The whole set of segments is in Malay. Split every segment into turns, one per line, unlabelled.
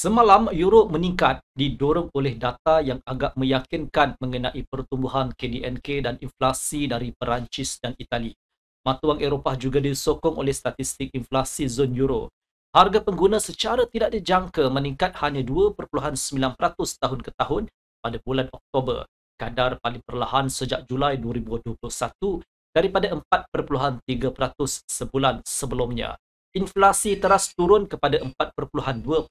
Semalam, euro meningkat didorong oleh data yang agak meyakinkan mengenai pertumbuhan KDNK dan inflasi dari Perancis dan Itali. Mata wang Eropah juga disokong oleh statistik inflasi zon euro. Harga pengguna secara tidak dijangka meningkat hanya 2.9% tahun ke tahun pada bulan Oktober. Kadar paling perlahan sejak Julai 2021 daripada 4.3% sebulan sebelumnya. Inflasi teras turun kepada 4.2%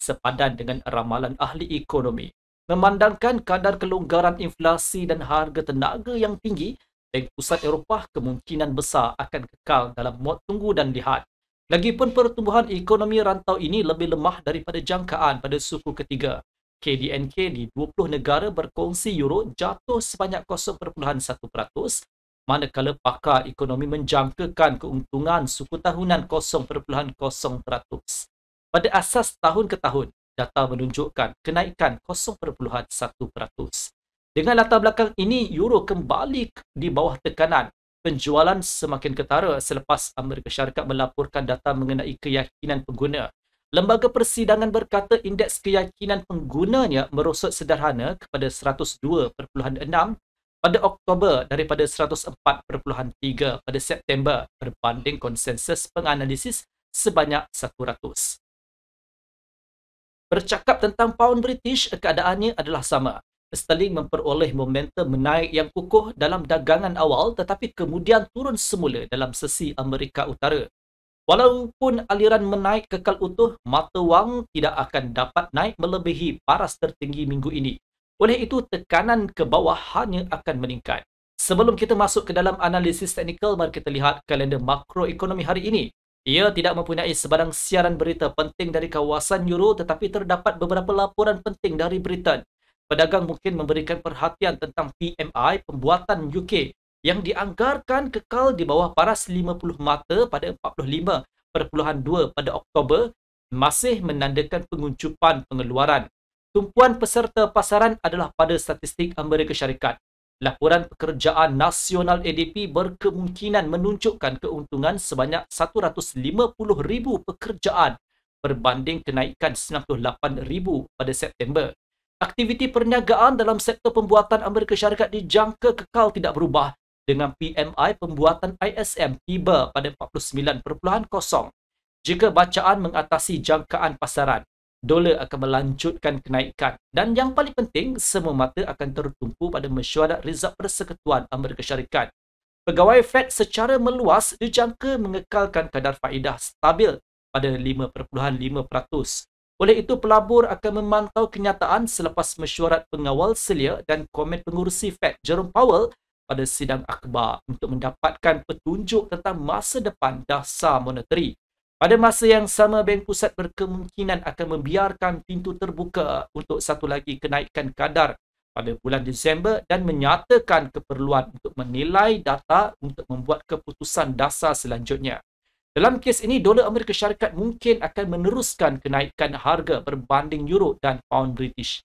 sepadan dengan ramalan ahli ekonomi. Memandangkan kadar kelonggaran inflasi dan harga tenaga yang tinggi, Bank Pusat Eropah kemungkinan besar akan kekal dalam mod tunggu dan lihat. Lagipun pertumbuhan ekonomi rantau ini lebih lemah daripada jangkaan pada suku ketiga. KDNK di 20 negara berkongsi euro jatuh sebanyak 0.1% manakala pakar ekonomi menjangkakan keuntungan suku tahunan 0.0%. Pada asas tahun ke tahun, data menunjukkan kenaikan 0.1%. Dengan latar belakang ini, euro kembali di bawah tekanan. Penjualan semakin ketara selepas Amerika Syarikat melaporkan data mengenai keyakinan pengguna. Lembaga persidangan berkata indeks keyakinan penggunanya merosot sederhana kepada 102.6 pada Oktober daripada 104.3 pada September berbanding konsensus penganalisis sebanyak 100. Bercakap tentang pound British, keadaannya adalah sama. Sterling memperoleh momentum menaik yang kukuh dalam dagangan awal tetapi kemudian turun semula dalam sesi Amerika Utara. Walaupun aliran menaik kekal utuh, mata wang tidak akan dapat naik melebihi paras tertinggi minggu ini. Oleh itu, tekanan ke bawah hanya akan meningkat. Sebelum kita masuk ke dalam analisis teknikal, mari kita lihat kalender makroekonomi hari ini. Ia tidak mempunyai sebarang siaran berita penting dari kawasan Euro tetapi terdapat beberapa laporan penting dari Britain. Pedagang mungkin memberikan perhatian tentang PMI pembuatan UK yang dianggarkan kekal di bawah paras 50 mata pada 45.2 pada Oktober masih menandakan penguncupan pengeluaran. Tumpuan peserta pasaran adalah pada statistik Amerika Syarikat. Laporan Pekerjaan Nasional ADP berkemungkinan menunjukkan keuntungan sebanyak 150,000 pekerjaan berbanding kenaikan 98,000 pada September. Aktiviti perniagaan dalam sektor pembuatan Amerika Syarikat dijangka kekal tidak berubah dengan PMI pembuatan ISM tiba pada 49.0. Jika bacaan mengatasi jangkaan pasaran, dolar akan melanjutkan kenaikan dan yang paling penting semua mata akan tertumpu pada mesyuarat Rizab Persekutuan Amerika Syarikat. Pegawai Fed secara meluas dijangka mengekalkan kadar faedah stabil pada 5.5%. Oleh itu pelabur akan memantau kenyataan selepas mesyuarat pengawal selia dan komen pengurusi Fed Jerome Powell pada sidang akhbar untuk mendapatkan petunjuk tentang masa depan dasar moneteri. Pada masa yang sama, Bank Pusat berkemungkinan akan membiarkan pintu terbuka untuk satu lagi kenaikan kadar pada bulan Disember dan menyatakan keperluan untuk menilai data untuk membuat keputusan dasar selanjutnya. Dalam kes ini, dolar Amerika Syarikat mungkin akan meneruskan kenaikan harga berbanding euro dan pound British.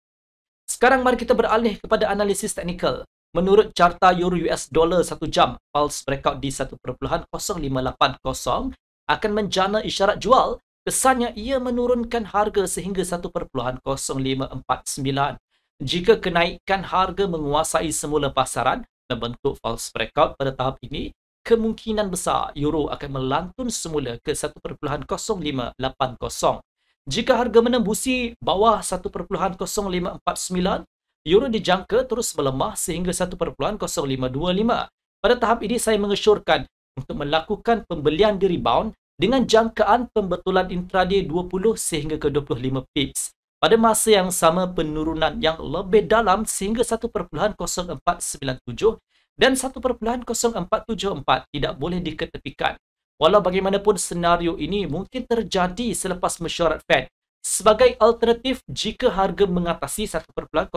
Sekarang mari kita beralih kepada analisis teknikal. Menurut carta euro US dollar 1 jam, pulse breakout di 1.0580 akan menjana isyarat jual kesannya ia menurunkan harga sehingga 1.0549. Jika kenaikan harga menguasai semula pasaran membentuk false breakout pada tahap ini, kemungkinan besar euro akan melantun semula ke 1.0580. Jika harga menembusi bawah 1.0549, euro dijangka terus melemah sehingga 1.0525. Pada tahap ini saya mengesyorkan untuk melakukan pembelian di rebound dengan jangkaan pembetulan intraday 20 sehingga ke 25 pips. Pada masa yang sama penurunan yang lebih dalam sehingga 1.0497 dan 1.0474 tidak boleh diketepikan. Walau bagaimanapun senario ini mungkin terjadi selepas mesyuarat Fed sebagai alternatif jika harga mengatasi 1.0580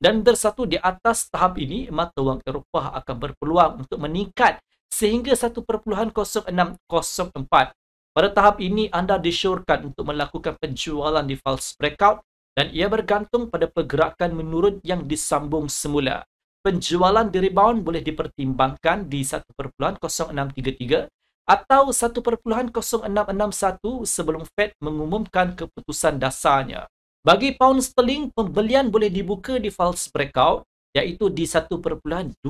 dan bersatu di atas tahap ini, mata wang Eropah akan berpeluang untuk meningkat sehingga 1.0604. Pada tahap ini, anda disyorkan untuk melakukan penjualan di false breakout dan ia bergantung pada pergerakan menurun yang disambung semula. Penjualan di rebound boleh dipertimbangkan di 1.0633 atau 1.0661 sebelum Fed mengumumkan keputusan dasarnya. Bagi pound sterling, pembelian boleh dibuka di false breakout iaitu di 1.2120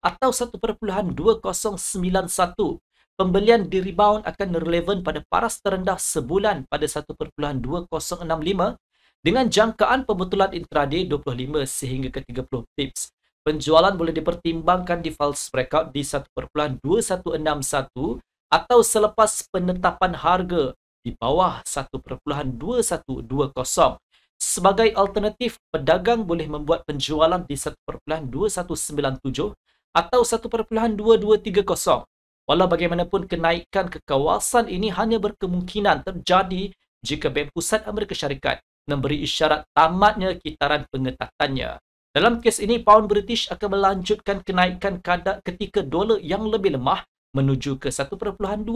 atau 1.2091. Pembelian di rebound akan relevan pada paras terendah sebulan pada 1.2065 dengan jangkaan pembetulan intraday 25 sehingga ke 30 pips penjualan boleh dipertimbangkan di false breakout di 1.2161 atau selepas penetapan harga di bawah 1.2120. Sebagai alternatif, pedagang boleh membuat penjualan di 1.2197 atau 1.2230. Walau bagaimanapun, kenaikan ke kawasan ini hanya berkemungkinan terjadi jika Bank Pusat Amerika Syarikat memberi isyarat tamatnya kitaran pengetatannya. Dalam kes ini, pound British akan melanjutkan kenaikan kadar ketika dolar yang lebih lemah menuju ke 1.2230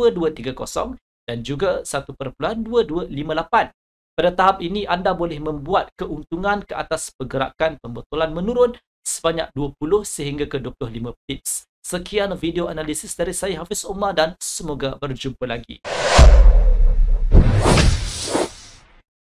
dan juga 1.2258. Pada tahap ini, anda boleh membuat keuntungan ke atas pergerakan pembetulan menurun sebanyak 20 sehingga ke 25 pips. Sekian video analisis dari saya Hafiz Omar dan semoga berjumpa lagi.